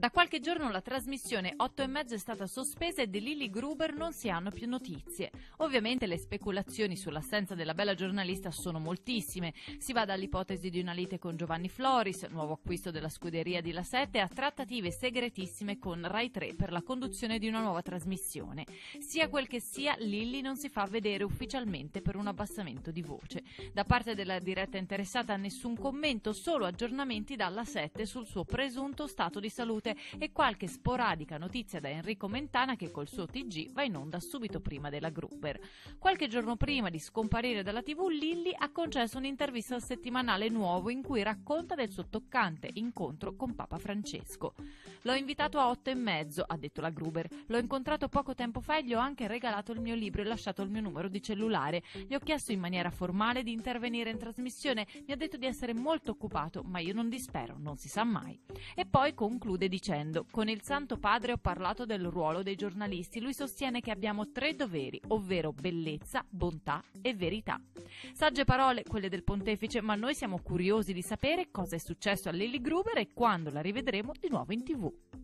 Da qualche giorno la trasmissione 8 e mezzo è stata sospesa e di Lily Gruber non si hanno più notizie. Ovviamente le speculazioni sull'assenza della bella giornalista sono moltissime. Si va dall'ipotesi di una lite con Giovanni Floris, nuovo acquisto della scuderia di La 7, a trattative segretissime con Rai 3 per la conduzione di una nuova trasmissione. Sia quel che sia, Lilly non si fa vedere ufficialmente per un abbassamento di voce. Da parte della diretta interessata nessun commento, solo aggiornamenti dalla 7 sul suo presunto stato di salute seguente e qualche sporadica notizia da Enrico Mentana che col suo TG va in onda subito prima della Gruber. Qualche giorno prima di scomparire dalla TV, Lilli ha concesso un'intervista al settimanale Nuovo in cui racconta del suo toccante incontro con Papa Francesco. L'ho invitato a otto e mezzo, ha detto la Gruber. L'ho incontrato poco tempo fa e gli ho anche regalato il mio libro e lasciato il mio numero di cellulare. Gli ho chiesto in maniera formale di intervenire in trasmissione. Mi ha detto di essere molto occupato, ma io non dispero, non si sa mai. E poi conclude dicendo dicendo con il Santo Padre ho parlato del ruolo dei giornalisti. Lui sostiene che abbiamo tre doveri, ovvero bellezza, bontà e verità. Sagge parole quelle del pontefice, ma noi siamo curiosi di sapere cosa è successo a Lily Gruber e quando la rivedremo di nuovo in tv.